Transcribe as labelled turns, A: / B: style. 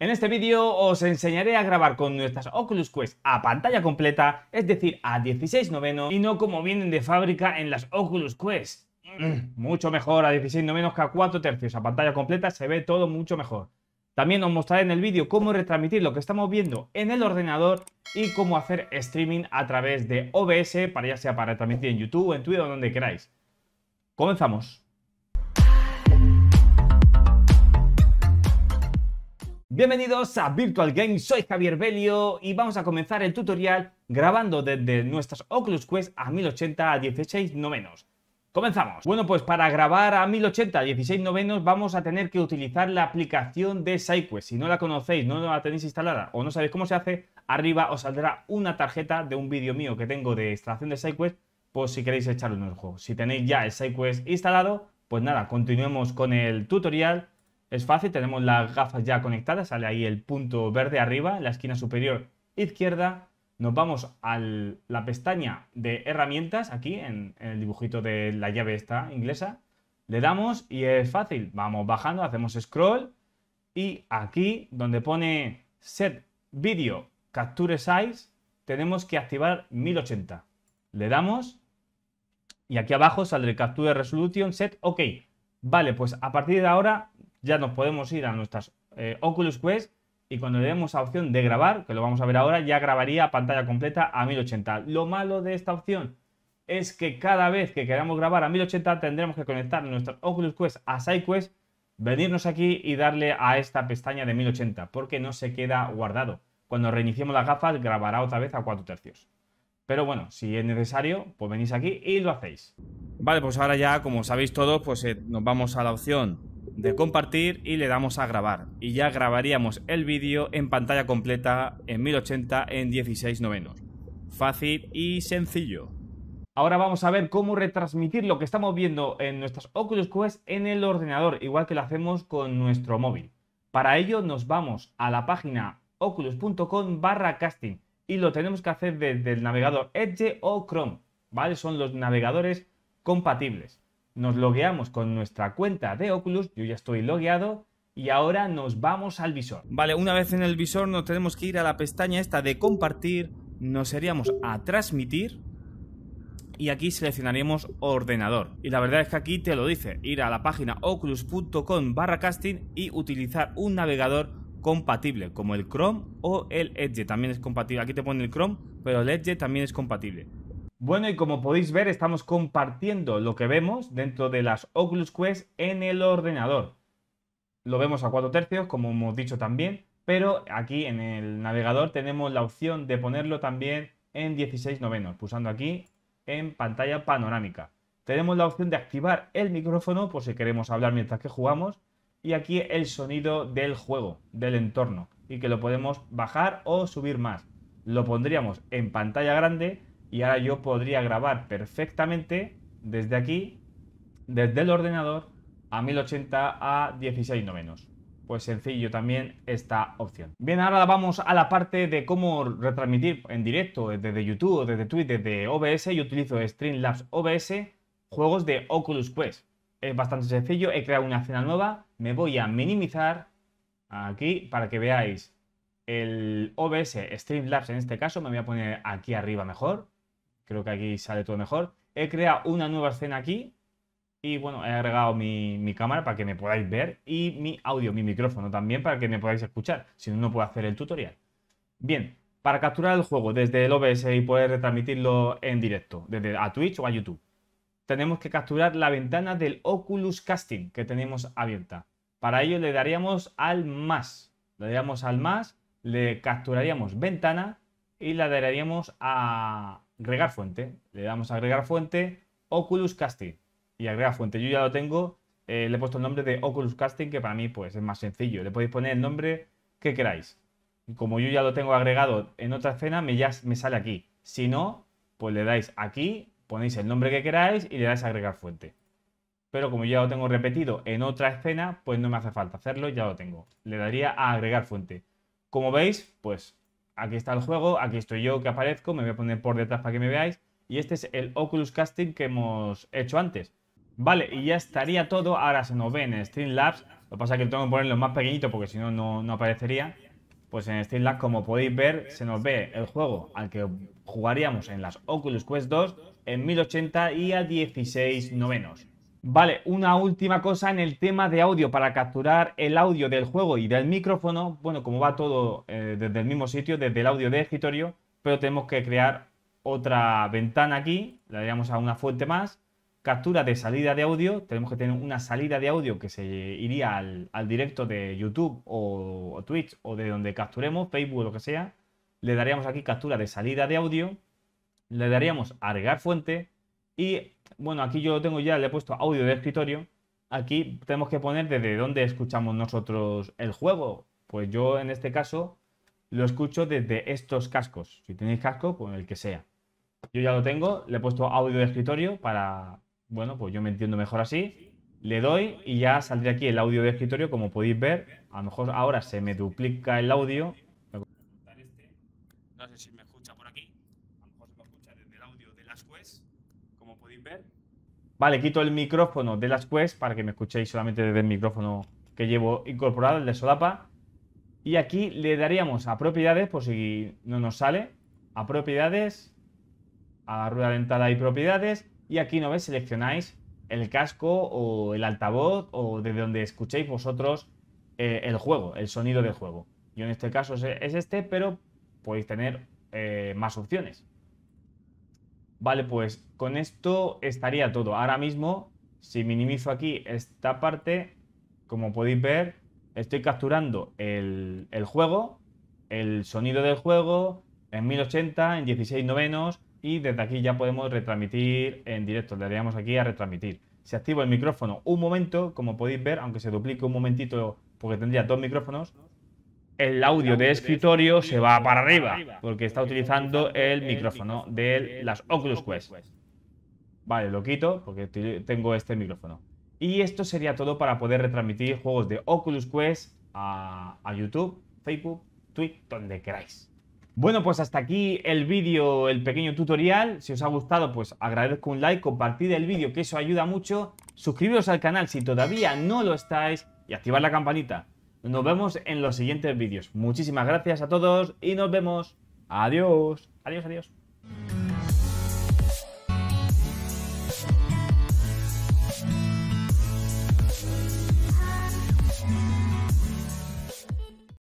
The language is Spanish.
A: En este vídeo os enseñaré a grabar con nuestras Oculus Quest a pantalla completa, es decir, a 16 novenos y no como vienen de fábrica en las Oculus Quest. Mm, mucho mejor a 16 novenos que a 4 tercios, a pantalla completa se ve todo mucho mejor. También os mostraré en el vídeo cómo retransmitir lo que estamos viendo en el ordenador y cómo hacer streaming a través de OBS, para ya sea para transmitir en YouTube, en Twitter o donde queráis. Comenzamos. Bienvenidos a Virtual Games, soy Javier Belio y vamos a comenzar el tutorial grabando desde nuestras Oculus Quest a 1080 a 16 novenos. Comenzamos. Bueno, pues para grabar a 1080 a 16 novenos vamos a tener que utilizar la aplicación de SideQuest. Si no la conocéis, no la tenéis instalada o no sabéis cómo se hace, arriba os saldrá una tarjeta de un vídeo mío que tengo de extracción de SideQuest, pues si queréis echarle un ojo. Si tenéis ya el SideQuest instalado, pues nada, continuemos con el tutorial es fácil, tenemos las gafas ya conectadas, sale ahí el punto verde arriba, en la esquina superior izquierda. Nos vamos a la pestaña de herramientas, aquí en, el dibujito de la llave esta inglesa. Le damos y es fácil, vamos bajando, hacemos scroll y aquí donde pone set video capture size tenemos que activar 1080. Le damos y aquí abajo sale el Capture Resolution Set OK. Vale, pues a partir de ahora ya nos podemos ir a nuestras eh, Oculus Quest y cuando le demos a opción de grabar, que lo vamos a ver ahora, ya grabaría pantalla completa a 1080. Lo malo de esta opción es que cada vez que queramos grabar a 1080 tendremos que conectar nuestro Oculus Quest a SideQuest, venirnos aquí y darle a esta pestaña de 1080, porque no se queda guardado. Cuando reiniciemos las gafas grabará otra vez a 4 tercios. Pero bueno, si es necesario, pues venís aquí y lo hacéis. Vale, pues ahora ya, como sabéis todos, pues eh, nos vamos a la opción de compartir y le damos a grabar. Y ya grabaríamos el vídeo en pantalla completa en 1080 en 16 novenos. Fácil y sencillo. Ahora vamos a ver cómo retransmitir lo que estamos viendo en nuestras Oculus Quest en el ordenador, igual que lo hacemos con nuestro móvil. Para ello nos vamos a la página oculus.com barra casting y lo tenemos que hacer desde el navegador Edge o Chrome, ¿vale? Son los navegadores compatibles nos logueamos con nuestra cuenta de Oculus, yo ya estoy logueado, y ahora nos vamos al visor. Vale, una vez en el visor nos tenemos que ir a la pestaña esta de compartir, nos iríamos a transmitir y aquí seleccionaríamos ordenador. Y la verdad es que aquí te lo dice, ir a la página oculus.com barra casting y utilizar un navegador compatible como el Chrome o el Edge, también es compatible. Aquí te pone el Chrome, pero el Edge también es compatible. Bueno, y como podéis ver, estamos compartiendo lo que vemos dentro de las Oculus Quest en el ordenador. Lo vemos a 4 tercios, como hemos dicho también, pero aquí en el navegador tenemos la opción de ponerlo también en 16 novenos, pulsando aquí en pantalla panorámica. Tenemos la opción de activar el micrófono por si queremos hablar mientras que jugamos y aquí el sonido del juego, del entorno y que lo podemos bajar o subir más. Lo pondríamos en pantalla grande y ahora yo podría grabar perfectamente desde aquí, desde el ordenador, a 1080 a 16 novenos. Pues sencillo también esta opción. Bien, ahora vamos a la parte de cómo retransmitir en directo desde YouTube, desde Twitter desde OBS. Yo utilizo Streamlabs OBS, juegos de Oculus Quest. Es bastante sencillo, he creado una escena nueva, me voy a minimizar aquí para que veáis el OBS Streamlabs en este caso, me voy a poner aquí arriba mejor Creo que aquí sale todo mejor. He creado una nueva escena aquí. Y bueno, he agregado mi, cámara para que me podáis ver. Y mi audio, mi micrófono también para que me podáis escuchar. Si no, no puedo hacer el tutorial. Bien, para capturar el juego desde el OBS y poder retransmitirlo en directo, desde a Twitch o a YouTube, tenemos que capturar la ventana del Oculus Casting que tenemos abierta. Para ello le daríamos al más, le daríamos al más, le capturaríamos ventana y la daríamos a, agregar fuente. Le damos a agregar fuente, Oculus Casting. Y agrega fuente. Yo ya lo tengo. Eh, le he puesto el nombre de Oculus Casting, que para mí pues, es más sencillo. Le podéis poner el nombre que queráis. Como yo ya lo tengo agregado en otra escena, me, ya, me sale aquí. Si no, pues le dais aquí, ponéis el nombre que queráis y le dais a agregar fuente. Pero como ya lo tengo repetido en otra escena, pues no me hace falta hacerlo, ya lo tengo. Le daría a agregar fuente. Como veis, pues aquí está el juego, aquí estoy yo que aparezco, me voy a poner por detrás para que me veáis. Y este es el Oculus Casting que hemos hecho antes. Vale, y ya estaría todo. Ahora se nos ve en Streamlabs. Lo que pasa es que tengo que ponerlo más pequeñito porque si no, no aparecería. Pues en Streamlabs, como podéis ver, se nos ve el juego al que jugaríamos en las Oculus Quest 2 en 1080 y a 16 novenos. Vale, una última cosa en el tema de audio, para capturar el audio del juego y del micrófono, bueno, como va todo eh, desde el mismo sitio, desde el audio de escritorio, pero tenemos que crear otra ventana aquí, le daríamos a una fuente más, captura de salida de audio, tenemos que tener una salida de audio que se iría al, directo de YouTube o, Twitch o de donde capturemos, Facebook o lo que sea, le daríamos aquí captura de salida de audio, le daríamos agregar fuente y bueno, aquí yo lo tengo ya, le he puesto audio de escritorio. Aquí tenemos que poner desde dónde escuchamos nosotros el juego. Pues yo en este caso lo escucho desde estos cascos. Si tenéis casco, pues el que sea. Yo ya lo tengo, le he puesto audio de escritorio para, bueno, pues yo me entiendo mejor así. Le doy y ya saldría aquí el audio de escritorio, como podéis ver. A lo mejor ahora se me duplica el audio. Este. No sé si me escucha por aquí. A lo mejor se me escucha desde el audio de las webs. Como podéis ver. Vale, quito el micrófono de las Quest para que me escuchéis solamente desde el micrófono que llevo incorporado, el de solapa. Y aquí le daríamos a propiedades, por si no nos sale, a propiedades, a rueda dentada y propiedades. Y aquí, ¿no ves? Seleccionáis el casco o el altavoz o desde donde escuchéis vosotros eh, el juego, el sonido del juego. Yo en este caso es este, pero podéis tener eh, más opciones. Vale, pues con esto estaría todo. Ahora mismo, si minimizo aquí esta parte, como podéis ver, estoy capturando el, juego, el sonido del juego en 1080, en 16 novenos y desde aquí ya podemos retransmitir en directo. Le daríamos aquí a retransmitir. Si activo el micrófono un momento, como podéis ver, aunque se duplique un momentito porque tendría dos micrófonos, el audio de escritorio se va para arriba, porque está utilizando el micrófono de las Oculus Quest. Vale, lo quito porque tengo este micrófono. Y esto sería todo para poder retransmitir juegos de Oculus Quest a, YouTube, Facebook, Twitch, donde queráis. Bueno, pues hasta aquí el vídeo, el pequeño tutorial. Si os ha gustado, pues agradezco un like, compartid el vídeo, que eso ayuda mucho. Suscribiros al canal si todavía no lo estáis y activar la campanita nos vemos en los siguientes vídeos. Muchísimas gracias a todos y nos vemos. Adiós. Adiós, adiós.